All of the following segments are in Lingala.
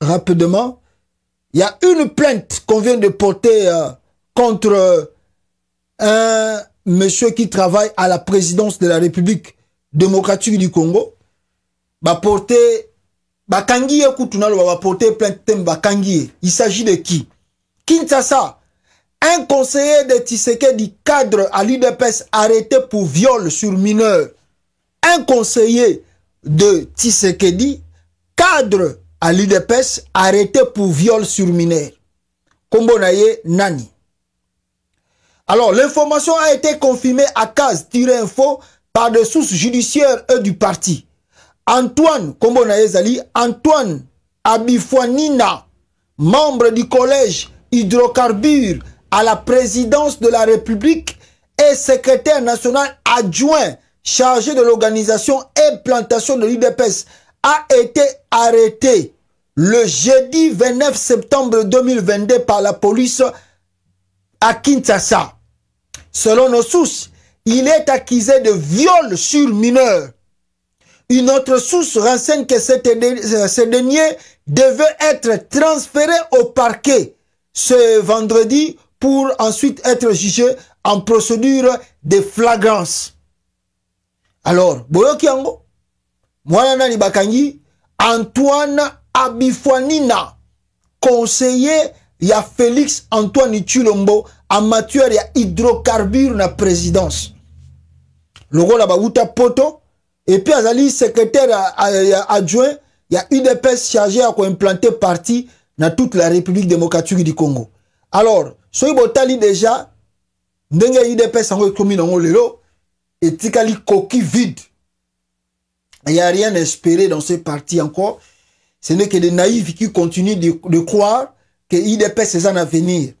rapidement il y a une plainte qu'on vient de porter euh, contre un monsieur qui travaille à la présidence de la République démocratique du Congo va porter va porter plainte il s'agit de qui Kinshasa un conseiller de Tisekedi cadre à l'UDPS arrêté pour viol sur mineur un conseiller de Tisekedi cadre à l'IDPS arrêté pour viol sur mineur. Kombonaye Nani. Alors, l'information a été confirmée à case-info par des sources judiciaires et du parti. Antoine Kombonaye Zali, Antoine Abifouanina, membre du collège hydrocarbures à la présidence de la République et secrétaire national adjoint chargé de l'organisation et plantation de l'IDPS a été arrêté le jeudi 29 septembre 2022 par la police à Kinshasa. Selon nos sources, il est accusé de viol sur mineur. Une autre source renseigne que euh, ce dernier devait être transféré au parquet ce vendredi pour ensuite être jugé en procédure de flagrance. Alors, Kiango mwana nani bakangi antoine abifwanina conseiller ya félix antoine chilombo en matière ya hydrocarbure na présidence lokola bawuta poto epuis azali secrétaire ya adjoint ya udps chargé ya koimplante parti na toute la république démocratique du congo alors soki botali déjà ndenge udps yango ekomi nango lelo etikali koki vide Il n'y a rien espéré dans ce parti encore. Ce n'est que des naïfs qui continuent de, de croire que IDPS c'est un avenir.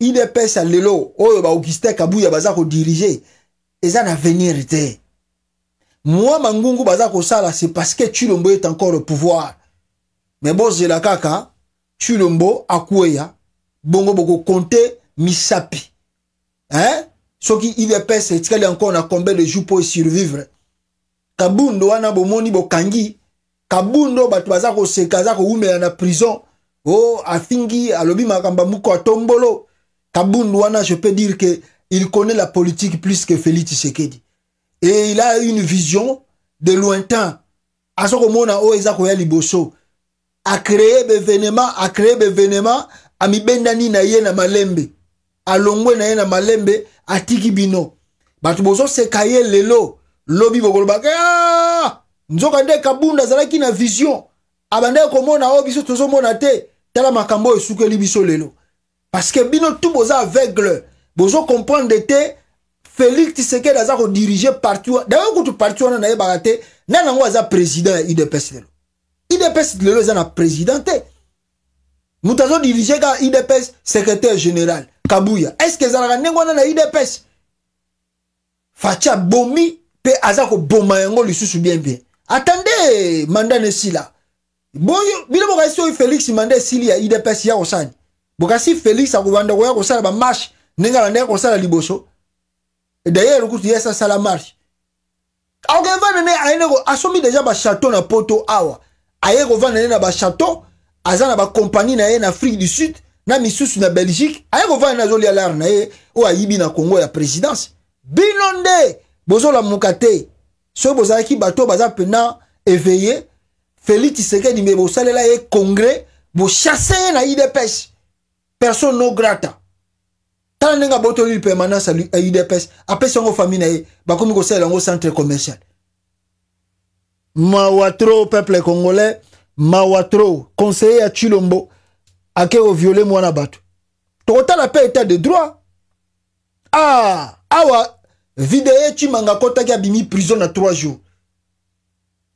IDPS à l'élo, oh, bah, Augustin Kabouya, baza ko diriger. C'est un avenir, était. Moi, Mangungu, baza ko sala, c'est parce que Tulombo est encore au pouvoir. Mais bon, c'est la kaka, Tulombo, Akouya, bongo, bongo, compter, misapi. Hein? Ce qui IDPS, c'est encore, on a combien de jours pour survivre? kabundo wana bomoni bokangi kabundo bato baza koseka aza kowumela na prison o afingi alobi makambo ya moko atombolo kabundu wana je peux dire que il connaît la politique plus que félix tshisekedi et il a une vision de lointain aza komona oyo eza koya liboso acréer bevenema acréer bevenema amibendani na ye na malembe alongwe na ye na malembe atiki bino bato bozoseka ye lelo lobi bokolobaka ah! nzoka nde kabunda azalaki na vision abandaki komona oyo biso tozomona te tala makambo oyo esukeli biso lelo parceke bino tu boza aveugle bozokomprendre te félix tisekedi aza kodirige parti dayo kutu parti wana nayebaka te nani yango aza président ya idps lelo idps lelo eza na président te moto azodirige kaka idps secrétaire général kabuya estce ezalaka ndenge wana na idps faci abomi mpe aza koboma yango lisusu bien bien atande manda na esila boyo bino bokasi oyo félix manda esili ya idps ya kosani bokasi félix akobanda koya kosala bamarshe ndenge alandaki kosala liboso dayer kutu ye asasala marshe akovanda ne ayene asomi deja bachateau na poto awa aye kovanda ne na bachateau aza na bakompani na ye na afrique du sud na misusu na belgique aye kovanda ne azolia lare na ye oyo ayibi na congo ya présidence bino nde bozolamuka te soki bozalaki bato oyo baza mpena eveye félix tisekedi me bosalela ye congre bochasse ye na idps personne no grata tala ndenge abotoli permanence ya idps apesi yango famille na ye bakomi kosalela yango centre commercial mawa tro peuple congolais mawa tro conseiller ya chilombo ake koviole mwana bato tokotala mpe état de droit ah awa vide ye cimanga akɔtaki abimi prison na 3 jours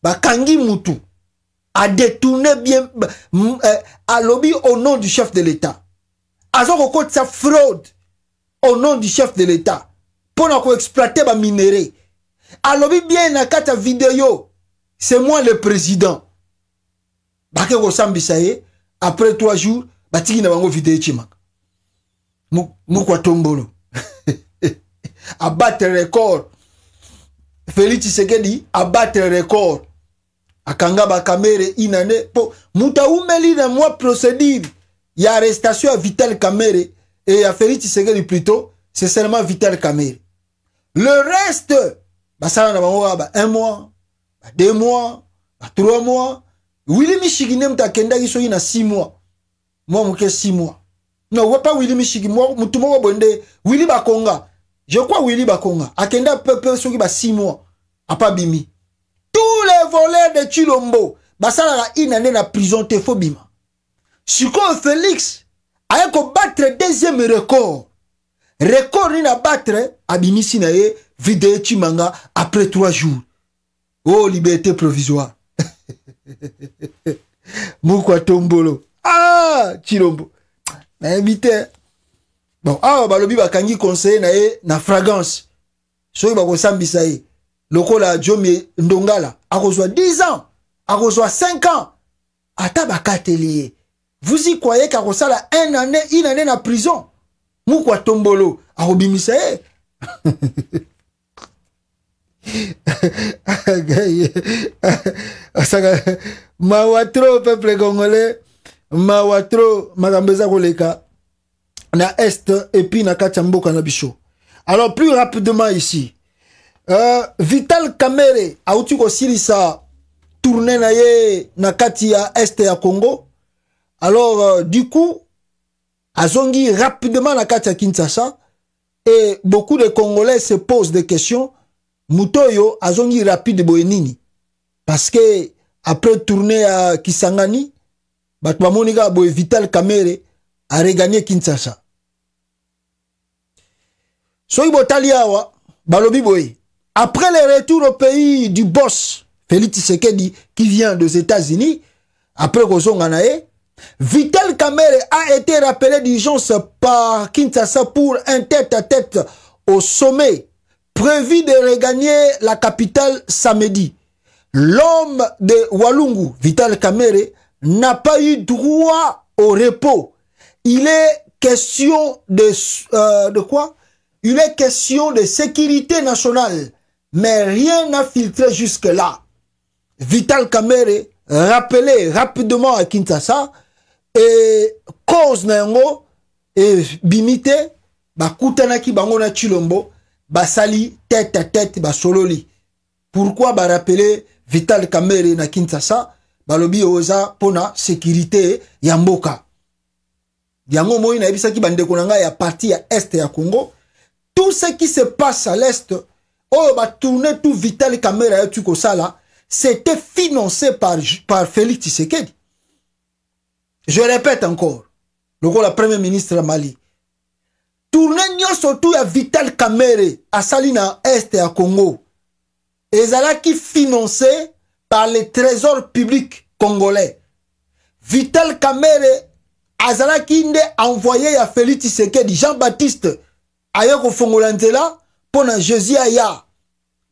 bakangi mutu adetourne bien eh, alobi au nom du chef de l'état aza kokotisa fraude au nom du chef de l'état mpo na koexploite baminere alobi bien na kati ya video c'est moi le président bake kosambisa ye après 3 jours batiki na bango video ecimaka mukwa tombolo à battre record félix tshisekedi à battre record akanga bakamere inane mpo moto awumeli na mwa procédure ya arrestation ya vital kamere e ya félix tshisekedi plutôt c'est seulement vital kamere le reste basala na bango kaka ba 1 mois ba 2 mois ba 3 mois wili mishigi nde moto akendaki soki na 6 mois mwa moke 6 mois non wepa wili mishigi motu moko boye nde wili bakonga je crois willi bakonga akenda pepe soki ba 6 mois apa bimi tous les voleurs de chilombo basalaka une année na prison te fo bima sikoyo félix aye kobattre deuxième record record nini abattre abimisi na ye video etimanga après 3 jours o oh, liberté provisoire mokwa tombolo ah, chilombo nayebi te bon awa balobi bakangi conseiller na ye na fragrance soki bakosambisa ye lokola jomi ndongala akozwa 10 ans akozwa 5 ans ata bakateli ye vous y croyez kakosala un année une année na prison muku atombolo akobimisa ye mawa tro peuple congolais mawa tro makambo eza koleka na est epuis na kati ya mboka na biso alors plus rapidement ici euh, vital kamere auti kosilisa tourne na ye na kati ya este ya congo alors euh, du coup azongi rapidement na kati ya kinshasa et beaucoup de congolais se posent des questions moto oyo azongi rapide boye nini parce que après tourne ya kisangani bato bamoni kaka boye vital kamere a regagner Kinshasa. Soy Botaliawa, Balobi Après le retour au pays du boss, Félix Tshisekedi, qui vient des États-Unis, après Rosonganae, Vital Kamere a été rappelé d'urgence par Kinshasa pour un tête-à-tête au sommet prévu de regagner la capitale samedi. L'homme de Walungu, Vital Kamere, n'a pas eu droit au repos il est question de, euh, de quoi Il est question de sécurité nationale. Mais rien n'a filtré jusque-là. Vital Kamere rappelé rapidement à Kinshasa et cause nango et bimité bakutanaki bango na Chilombo basali tête à tête basololi. Pourquoi ba rappeler Vital Kamere na Kinshasa balobi oza pona sécurité ya mboka yango omoni nayebisaki bandeko na ngai ya parti ya este ya congo tout ce qui se passe à l'est oyo batourne tout vital camera ayoti kosala c'était financé par, par félix tisekedi je répète encore lokola premier ministre ya mali tourne nyonso tu ya vital camere asali na este ya congo ezalaki financé par le trésor public congolais vital camere azalaki nde envoye ya félix tshisekedi jean baptiste aye kofongola nzela mpo na jésus aya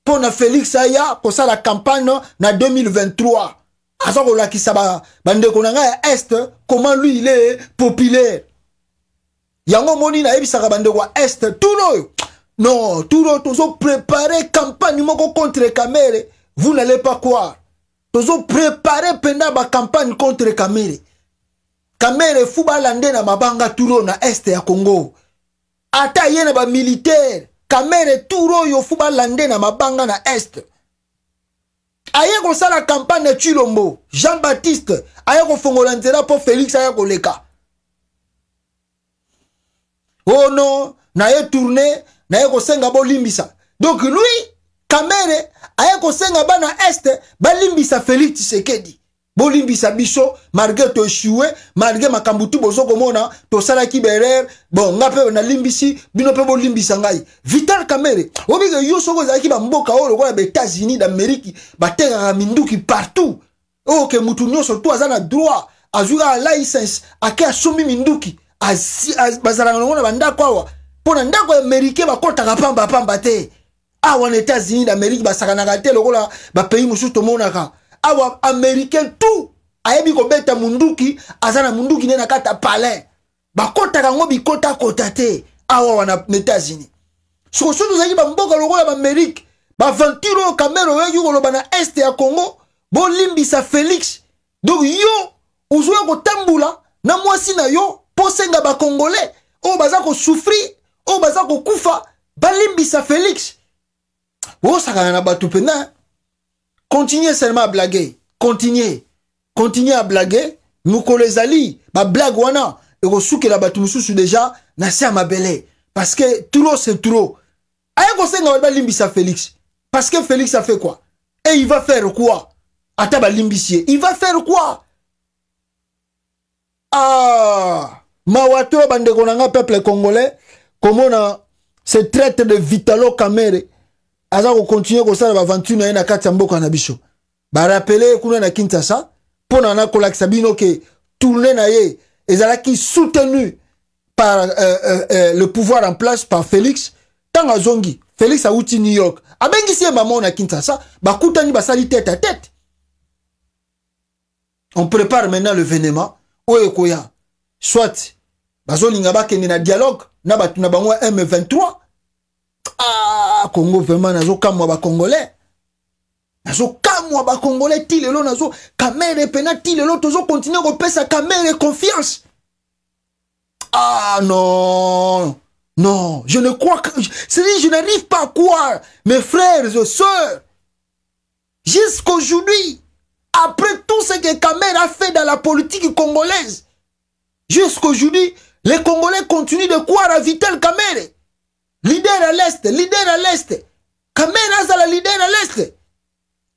mpo na félix aya kosala campagne na 2023 aza kolakisa bandeko na ngai ya este comment lui il est populaire yango moni nayebisaka bandeko ya este tuna oyo non tuna tozoprépare campagne moko contre camere vous n'allez pas croire tozoprépare mpenza bacampagne contre camere kamere efu balande na mabanga turo na este ya congo ata ye na bamilitaire kamere tour oyo fu balande na mabanga na este aye kosala campagne ya tulombo jean baptiste aye kofongola nzela mpo félix aye koleka ono oh naye tourne naye kosenga bolimbisa donc lui kamere aye kosenga bana este balimbisa félix tshisekedi bolimbisa biso malgré toesue malgré makambo tu bozo komona tosalaki berere bon nga mpe nalimbisi bino mpe bolimbisa ngai vital kamere obike yo soki ozalaki bamboka oyo lokola baetats-unis d'amériki batekaka minduki partout oyo ke mutu nyonso tu aza na droit azwi kaka licence ake asombi minduki bazalaka longo na bandako awa mpo na ndako ya amérike bakɔtaka pambapamba te awa na états-unis d'amériki basakanaka te lokola bapays mosusu tomonaka awa américain tout ayebi kobeta munduki aza na munduki nde na kati ya palais bakɔtaka yango bikotakota te awa wana états-unis sokoso tozalaki bamboka lokola bamérike baventure oyo kamere oyoki koloba na este ya congo bolimbisa félix donk yo ozoya kotambola na mwasi na yo mpo senga bakongolais oyo baza kosufrir oyo baza kokufa balimbisa félix osakana na bato mpena continuez seulement à blaguer continuez continuez à blaguer mokolo ezali bablague wana ekosukela bato mosusu deja na se ya mabele parce que trop c'est trop aye kosenga bato balimbisa félix parce que félix a fait quoi et il va faire quoi ata balimbisi ye il va faire quoi ah mawa to bandeko na nga peuple congolais komona ce traite de vitalo camere aza kokontinue kosala baventure na ye na kati ya mboka na biso barapele kuna na kinshasa mpona na kolakisa bino ke tourne na ye ezalaki soutenu par euh, euh, euh, le pouvoir en place par félix ntango azongi félix awuti new york abengisi ye bamoi na kinshasa bakutani basali tete a tete on prépare maintenant le venema oyo ekoya soit bazolinga bakende na dialogue na bato na bango ya m23 ah, Congo vraiment kamwa ba congolais kamwa ba congolais ti lelo nazo kamere pena ti lelo tozokontinue pesa kamere confiance ah non non je ne crois que cest je n'arrive pas à croire mes frères et sœurs jusqu'aujourd'hui après tout ce que Kamer a fait dans la politique congolaise jusqu'aujourd'hui les Congolais continuent de croire à Vitel Kamere lider ya leste lider ya leste kamere azala lider ya leste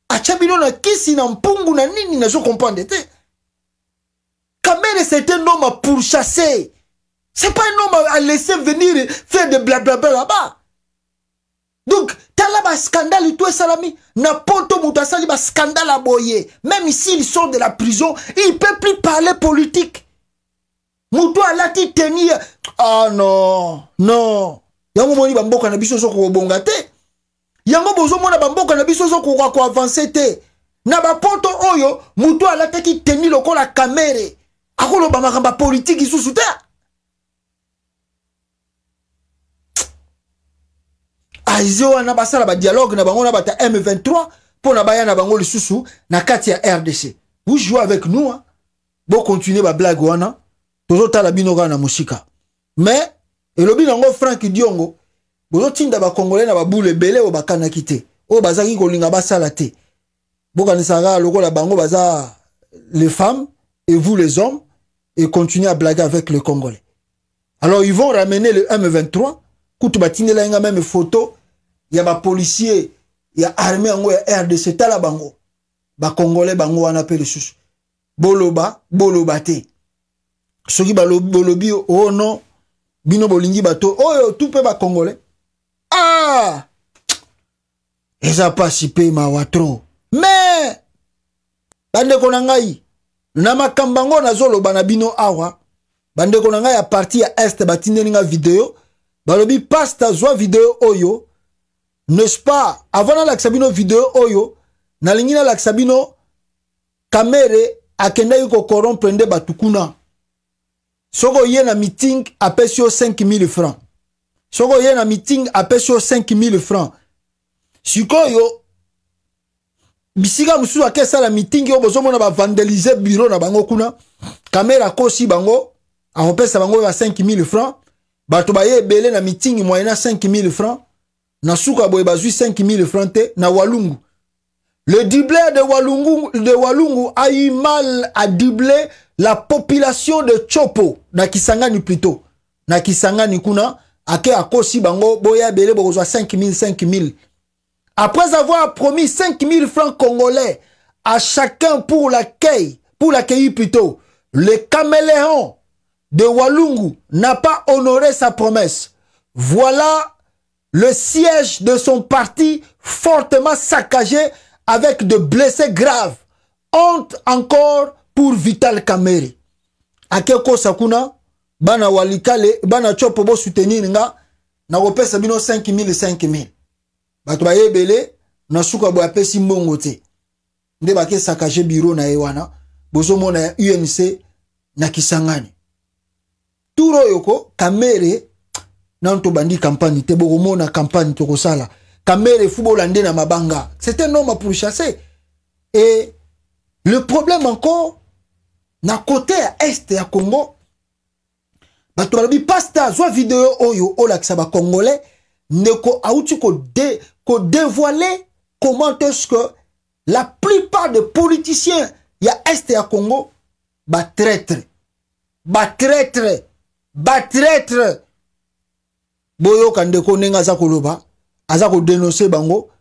atya bino na kisi na mpungu na nini nazokomprendre te kamere c'est un homme à pourchasser c'est pas un homme à laisser venir faire de blablabla là-bas donc tala baskandale to esalami na mpo to moto asali baskandale aboye même s'il sort de la prison il peut plus parler politique moto alati tenir ah non non yango omoni bamboka na biso ezokobonga te yango bozomona bamboka na biso ezokoka koavanse te na bapoto oyo motu alataki teni lokola kamere akoloba makambo ya politiki susu te aize wana basala badialogue na bango na bata m23 mpo na baya na bango lisusu na kati ya rdc vous jouez avec nous bokontinue bablage wana tozotala bino kaka na mosika mais elobi nango frank diongo bozotinda bakongolais na babule ebele oyo bakandaki te oyo bazalaki kolinga basala te bokanisaka lokola bango baza les femmes et vous les hommes et continuer à blaguer avec le congolais alors ils vont ramener le m23 kutu batindela nga meme photo ya bapolicier ya armée yango ya rdc tala bango bakongolais bango wana mpe lisusu boloba boloba te soki balobi o oh non bino bolingi bato oyo tu mpe bacongolais ah eza pasi mpe mawa tro me bandeko na ngai na makambo yango nazoloba na bino awa bandeko na ngai ya parti ya este batindeli nga video balobi pasta zwa video oyo n'est-ce pas avant nalakisa bino video oyo nalingi nalakisa bino kamere akendaki kokorompre nde bato kuna soko ye na meeting apesi yo 5000 francs soko ye na meeting apesi yo 5000 francs sikoyo bisika mosusu ake esala meeting oyo bozomona bavandelize biro na bango kuna kamera akosi bango akopesa bango ba 5000 francs bato baye ebele na mitingi moyena 5000 francs na suka boye bazwi 5000 francs te na walungu Le doubleur de Walungu, a eu mal à doubler la population de Chopo, na Kisangani plutôt. Na Kisangani kuna, ake akosi bango, boya bele 000, 5 000. Après avoir promis 000 francs congolais à chacun pour l'accueil, pour l'accueil plutôt, le caméléon de Walungu n'a pas honoré sa promesse. Voilà le siège de son parti fortement saccagé avec de blessés graves honte encore pour vital kamere ake kosa kuna bana walikale bana tiopo bosoutenir nga nakopesa bino 5000 5000 bato baye ebele na suka boye apesi mbongo te nde bakesakage biro na ye wana bozomona ya unc na kisangani tour oyo ko kamere nano tobandi kampagne te bokomona kampagne tokosala Kamere Foubolandé na Mabanga. C'est un homme à pourchasser. Et le problème encore, na côté est ya Congo, bato balobi paste azwa video oyo olakisa bacongolais ndeko auti kodevoile ko, de, ko comment est-ce que la plupart des politiciens ya este ya congo batraitre batraitre batraitre boyoka ndeko ndenge aza koloba aza kodenonse bango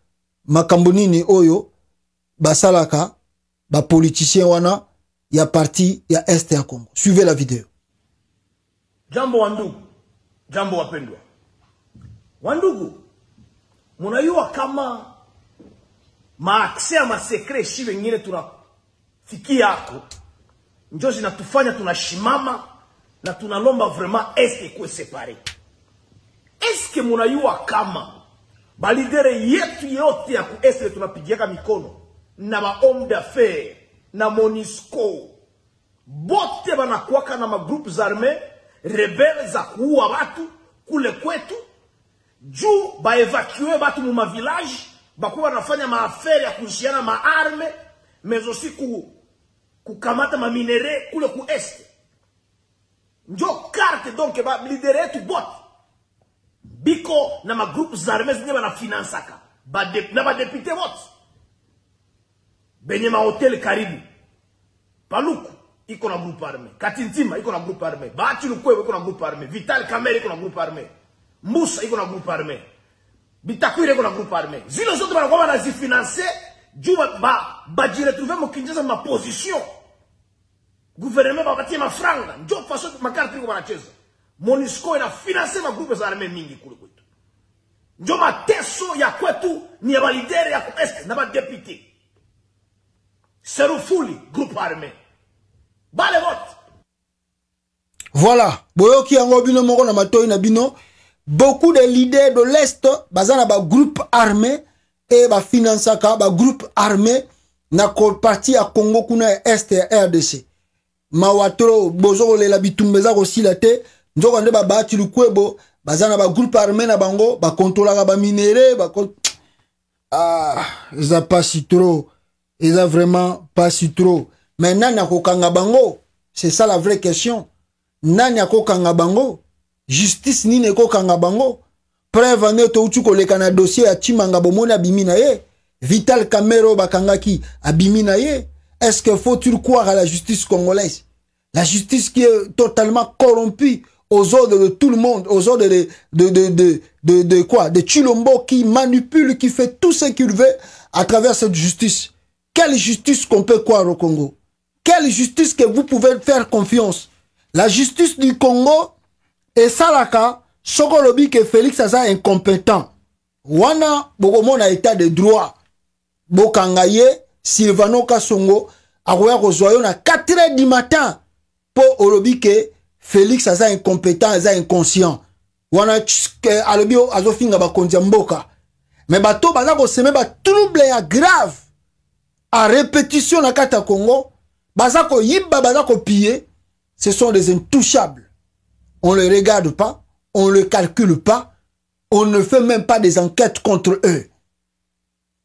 makambo nini oyo basalaka bapoliticien wana ya parti ya este ya congo suivez la video jambo wa ndugu jambo wapendwa wandugu munayua kama maakse ya masekre shi wengine tunafiki yako njo zinatufanya tunashimama na tunalomba vraiment eske ikuwe separe eske munayua kama balidere yetu yote ya kuesele tunapigiaka mikono na bahomme fe na Monisco bote banakwaka na magroupe zarme rebele za kuua batu kule kwetu juu baevakue batu mu mavilage bakuwa banafanya maafere ya kuishiana maarme mezosi ku, kukamata maminere kule ku este njo karte donc lidere yetu bote biko na magroupe zarme zinye banafinanzaka badep, na badepute wote benye mahotel karibu paluku iko na groupe arme katintima iko na groupe arme bahati lukwebo iko na groupe arme vital kamere iko na groupe arme mbusa iko na groupe arme bitakwira iko na groupe arme zile zote banakuwa banazifinanse juu bajiretrouve ba, mokinjeza maposition guverneme bapatie mafranga njo faso makarte iko banacheza MONUSCO inafinanse magrupe za arme mingi kule kwetu, njo mateso ya kwetu ni ya balidere ya kueste na badepite serufuli groupe arme bale bote. Voilà, boyoki yango bino moko na matoi na bino beaucoup de leaders de l'est baza na bagroupe armé e bafinansaka bagroupe armé na parti ya congo kuna ya este ya rdc mawa tro bozo kolela bitumba eza kosila te nzoka nde babati lukwebo bazana ba groupe armé na bango ba bakontrolaka baminere ba. ah, ils pas si trop Ils eza vraiment pas si trop mais nani akokanga bango c'est ça la vraie question nani akokanga bango justice neko kanga bango preuve nde touti le na dossier atimanga bomoni abimi na ye vital kamere oyo bakangaki Abimina ye est ce que faut-il croire à la justice congolaise la justice qui est totalement corrompue aux ordres de tout le monde, aux ordres de, de, de, de, de quoi De Chilombo qui manipule, qui fait tout ce qu'il veut à travers cette justice. Quelle justice qu'on peut croire au Congo Quelle justice que vous pouvez faire confiance La justice du Congo et Salaka, Sokolobi que Félix Aza incompétent. Wana, Bokomon a état de droit. Bokangaye, Silvano Kasongo, Aroya Rosoyo, à 4 h du matin, pour Olobi que félix aza incompétent aza inconscient wana eh, alobi azofinga bakonzi ya mboka me bato baza koseme batrouble ya grave a répétition na kati ya congo baza koyiba baza kopie ce sont des intouchables on ne les regarde pas on ne les calcule pas on ne fait même pas des enquêtes contre eux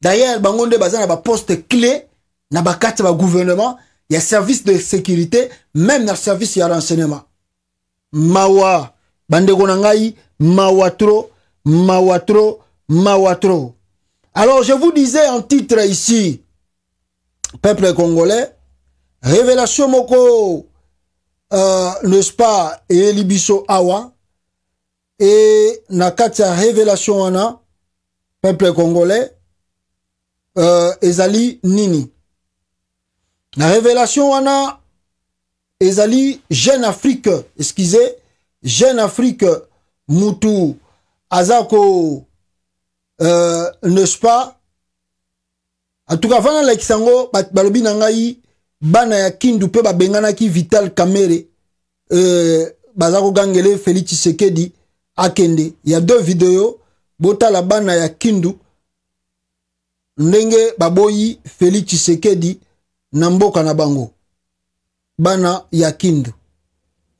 d'ailleurs bango nde baza na baposte clé na bakati ya bagouvernement ya service de sécurité même na service ya renseignement mawa bande Mawatro, mawatro mawa trop mawa mawa alors je vous disais en titre ici peuple congolais révélation moko euh, n'est-ce pas awa et na révélation wana peuple congolais euh, ezali nini la révélation wana ezali jeune afrique excuse jeune afrique mutu aza ko euh, n'est-ce pas antuka vana alakisa yango balobi na ngai bana ya kindu mpe babenganaki vital kamere euh, baza kogangele félix tshisekedi akende ya deux video botala bana ya kindu ndenge baboyi félix tshisekedi na mboka na bango Bana Yakindu.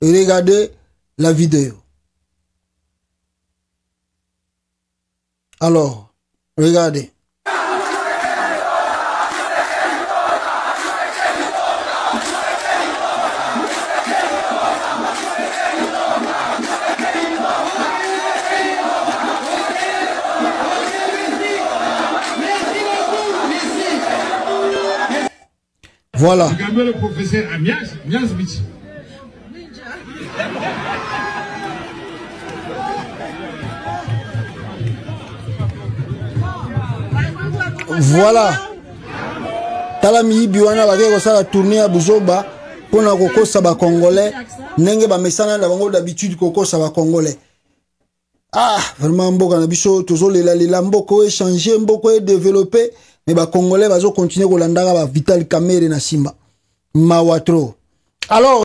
Regardez la vidéo. Alors, regardez. Voilà. Regardez le professeur Amias, Amias Bichi. Voilà. tala miyibi wana bakei kosala tourne ya buzoba mpona kokosa bacongolais ndenge bamesana na bango d'habitude kokosa bacongolais ah vraiment mboka na biso tozolelalela mboka oechange mboka oedevelope me bacongolais bazokontinue kolandaka bavital camere na nsima mawa tro alors